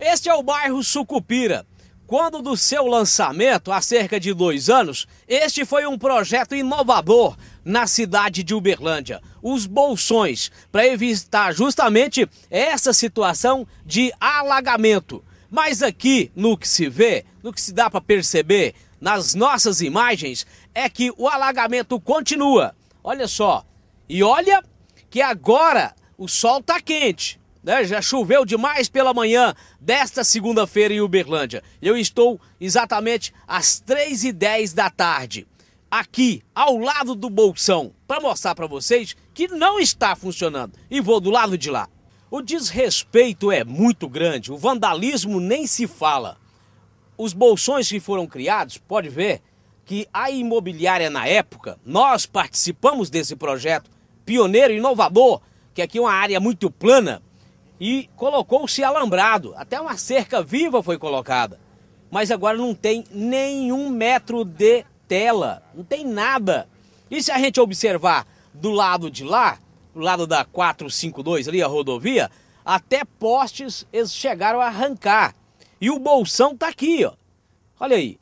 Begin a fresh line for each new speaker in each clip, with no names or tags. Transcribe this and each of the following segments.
Este é o bairro Sucupira. Quando do seu lançamento, há cerca de dois anos, este foi um projeto inovador na cidade de Uberlândia. Os bolsões, para evitar justamente essa situação de alagamento. Mas aqui, no que se vê, no que se dá para perceber nas nossas imagens, é que o alagamento continua. Olha só. E olha que agora o sol está quente né? Já choveu demais pela manhã desta segunda-feira em Uberlândia. Eu estou exatamente às 3h10 da tarde, aqui ao lado do Bolsão, para mostrar para vocês que não está funcionando. E vou do lado de lá. O desrespeito é muito grande, o vandalismo nem se fala. Os bolsões que foram criados, pode ver que a imobiliária na época, nós participamos desse projeto pioneiro, inovador, que aqui é uma área muito plana, e colocou-se alambrado, até uma cerca viva foi colocada. Mas agora não tem nenhum metro de tela, não tem nada. E se a gente observar do lado de lá, do lado da 452 ali, a rodovia, até postes eles chegaram a arrancar. E o bolsão tá aqui, ó. Olha aí.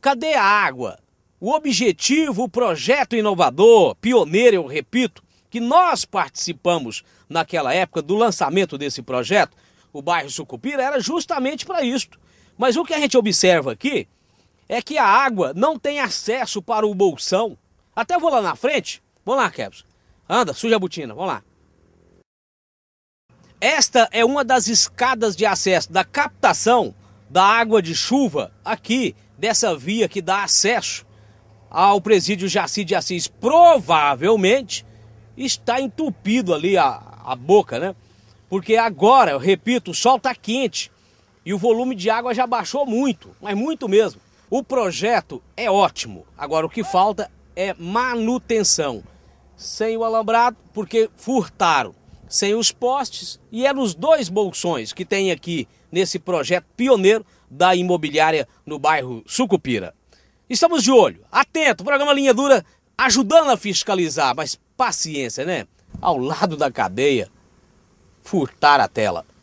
Cadê a água? O objetivo, o projeto inovador, pioneiro, eu repito, que nós participamos naquela época do lançamento desse projeto, o bairro Sucupira, era justamente para isto. Mas o que a gente observa aqui é que a água não tem acesso para o bolsão. Até vou lá na frente. Vamos lá, Kevs. Anda, suja a botina, vamos lá. Esta é uma das escadas de acesso da captação da água de chuva aqui, dessa via que dá acesso ao presídio Jaci de Assis. Provavelmente está entupido ali a, a boca, né? Porque agora, eu repito, o sol está quente e o volume de água já baixou muito, mas muito mesmo. O projeto é ótimo, agora o que falta é manutenção. Sem o alambrado, porque furtaram. Sem os postes, e é nos dois bolsões que tem aqui nesse projeto pioneiro da imobiliária no bairro Sucupira. Estamos de olho, atento, programa Linha Dura ajudando a fiscalizar, mas Paciência, né? Ao lado da cadeia, furtar a tela.